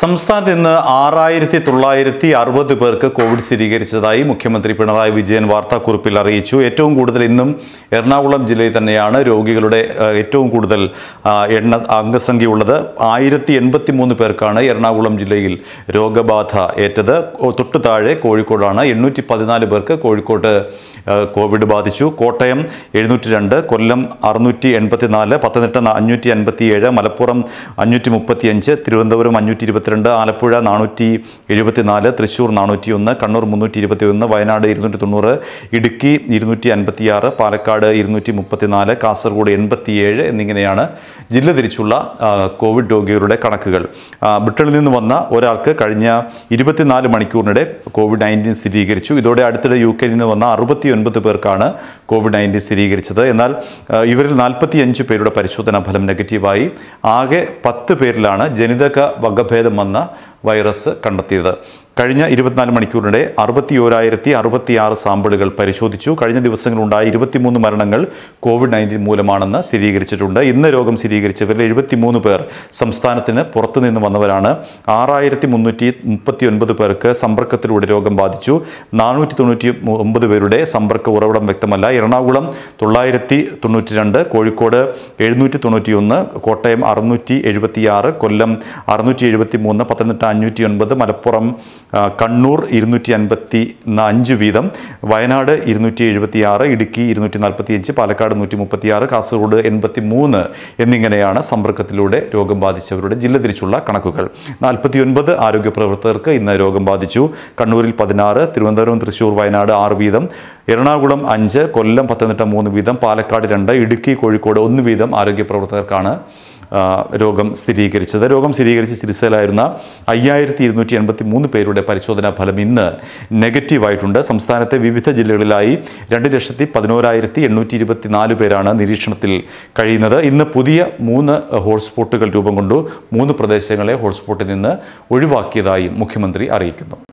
സംസ്ഥാനത്ത് ഇന്ന് ആറായിരത്തി തൊള്ളായിരത്തി അറുപത് പേർക്ക് കോവിഡ് സ്ഥിരീകരിച്ചതായി മുഖ്യമന്ത്രി പിണറായി വിജയൻ വാർത്താക്കുറിപ്പിൽ അറിയിച്ചു ഏറ്റവും കൂടുതൽ ഇന്നും എറണാകുളം ജില്ലയിൽ തന്നെയാണ് രോഗികളുടെ ഏറ്റവും കൂടുതൽ എണ്ണ അംഗസംഖ്യയുള്ളത് ആയിരത്തി എൺപത്തി മൂന്ന് പേർക്കാണ് എറണാകുളം ജില്ലയിൽ രോഗബാധ ഏറ്റത് തൊട്ടു താഴെ കോഴിക്കോടാണ് എണ്ണൂറ്റി പതിനാല് പേർക്ക് കോഴിക്കോട്ട് കോവിഡ് ബാധിച്ചു കോട്ടയം എഴുന്നൂറ്റി രണ്ട് കൊല്ലം അറുന്നൂറ്റി എൺപത്തി നാല് പത്തനംതിട്ട അഞ്ഞൂറ്റി അൻപത്തി ഏഴ് മലപ്പുറം അഞ്ഞൂറ്റി മുപ്പത്തി അഞ്ച് തിരുവനന്തപുരം അഞ്ഞൂറ്റി ഇരുപത്തിരണ്ട് ആലപ്പുഴ നാനൂറ്റി എഴുപത്തി നാല് തൃശ്ശൂർ നാനൂറ്റി ഒന്ന് കണ്ണൂർ മുന്നൂറ്റി ഇരുപത്തി ഒന്ന് വയനാട് ഇരുന്നൂറ്റി തൊണ്ണൂറ് ഇടുക്കി ഇരുന്നൂറ്റി അൻപത്തി ആറ് പാലക്കാട് ഇരുന്നൂറ്റി മുപ്പത്തി നാല് കാസർഗോഡ് എൺപത്തി ഏഴ് എന്നിങ്ങനെയാണ് ജില്ല തിരിച്ചുള്ള കോവിഡ് രോഗികളുടെ കണക്കുകൾ ബ്രിട്ടനിൽ നിന്ന് വന്ന ഒരാൾക്ക് കഴിഞ്ഞ ഇരുപത്തിനാല് മണിക്കൂറിനിടെ കോവിഡ് നയൻറ്റീൻ സ്ഥിരീകരിച്ചു ഇതോടെ അടുത്തിടെ യു കെയിൽ നിന്ന് വന്ന അറുപത്തി ഒൻപത് പേർക്കാണ് കോവിഡ് നയൻറ്റീൻ സ്ഥിരീകരിച്ചത് എന്നാൽ ഇവരിൽ നാൽപ്പത്തിയഞ്ച് പേരുടെ പരിശോധനാ ഫലം നെഗറ്റീവായി ആകെ പത്ത് പേരിലാണ് ജനിതക വകഭേദം വന്ന വൈറസ് കണ്ടെത്തിയത് കഴിഞ്ഞ ഇരുപത്തിനാല് മണിക്കൂറിനിടെ അറുപത്തി ഓരായിരത്തി അറുപത്തി ആറ് സാമ്പിളുകൾ പരിശോധിച്ചു കഴിഞ്ഞ ദിവസങ്ങളുണ്ടായ ഇരുപത്തിമൂന്ന് മരണങ്ങൾ കോവിഡ് നയൻറ്റീൻ മൂലമാണെന്ന് സ്ഥിരീകരിച്ചിട്ടുണ്ട് ഇന്ന് രോഗം സ്ഥിരീകരിച്ചവരിൽ എഴുപത്തിമൂന്ന് പേർ സംസ്ഥാനത്തിന് പുറത്തുനിന്ന് വന്നവരാണ് ആറായിരത്തി മുന്നൂറ്റി മുപ്പത്തി ഒൻപത് പേർക്ക് സമ്പർക്കത്തിലൂടെ രോഗം ബാധിച്ചു നാനൂറ്റി തൊണ്ണൂറ്റി ഒമ്പത് പേരുടെ സമ്പർക്ക ഉറവിടം വ്യക്തമല്ല എറണാകുളം തൊള്ളായിരത്തി തൊണ്ണൂറ്റി രണ്ട് കോഴിക്കോട് എഴുന്നൂറ്റി തൊണ്ണൂറ്റി ഒന്ന് കോട്ടയം അറുന്നൂറ്റി എഴുപത്തി ആറ് കൊല്ലം അറുന്നൂറ്റി എഴുപത്തി മൂന്ന് പത്തനംതിട്ട അഞ്ഞൂറ്റി ഒൻപത് മലപ്പുറം കണ്ണൂർ ഇരുന്നൂറ്റി അൻപത്തി അഞ്ച് വീതം വയനാട് ഇരുന്നൂറ്റി എഴുപത്തി ആറ് ഇടുക്കി ഇരുന്നൂറ്റി നാൽപ്പത്തി അഞ്ച് പാലക്കാട് നൂറ്റി മുപ്പത്തി ആറ് കാസർഗോഡ് എൺപത്തി മൂന്ന് എന്നിങ്ങനെയാണ് സമ്പർക്കത്തിലൂടെ രോഗം ബാധിച്ചവരുടെ ജില്ല തിരിച്ചുള്ള കണക്കുകൾ നാൽപ്പത്തി ഒൻപത് ആരോഗ്യ പ്രവർത്തകർക്ക് ഇന്ന് രോഗം ബാധിച്ചു കണ്ണൂരിൽ പതിനാറ് തിരുവനന്തപുരം തൃശൂർ വയനാട് ആറ് വീതം എറണാകുളം അഞ്ച് കൊല്ലം പത്തനംതിട്ട മൂന്ന് വീതം പാലക്കാട് രണ്ട് ഇടുക്കി കോഴിക്കോട് ഒന്ന് വീതം ആരോഗ്യ പ്രവർത്തകർക്കാണ് രോഗം സ്ഥിരീകരിച്ചത് രോഗം സ്ഥിരീകരിച്ച് ചികിത്സയിലായിരുന്ന അയ്യായിരത്തി ഇരുന്നൂറ്റി എൺപത്തി മൂന്ന് പേരുടെ പരിശോധനാ ഫലം ഇന്ന് നെഗറ്റീവായിട്ടുണ്ട് സംസ്ഥാനത്തെ വിവിധ ജില്ലകളിലായി രണ്ട് ലക്ഷത്തി പതിനോരായിരത്തി എണ്ണൂറ്റി ഇരുപത്തി നാല് പേരാണ് നിരീക്ഷണത്തിൽ കഴിയുന്നത് ഇന്ന് പുതിയ മൂന്ന് ഹോട്ട്സ്പോട്ടുകൾ രൂപം കൊണ്ടു മൂന്ന് പ്രദേശങ്ങളെ ഹോട്ട്സ്പോട്ടിൽ നിന്ന് ഒഴിവാക്കിയതായും മുഖ്യമന്ത്രി അറിയിക്കുന്നു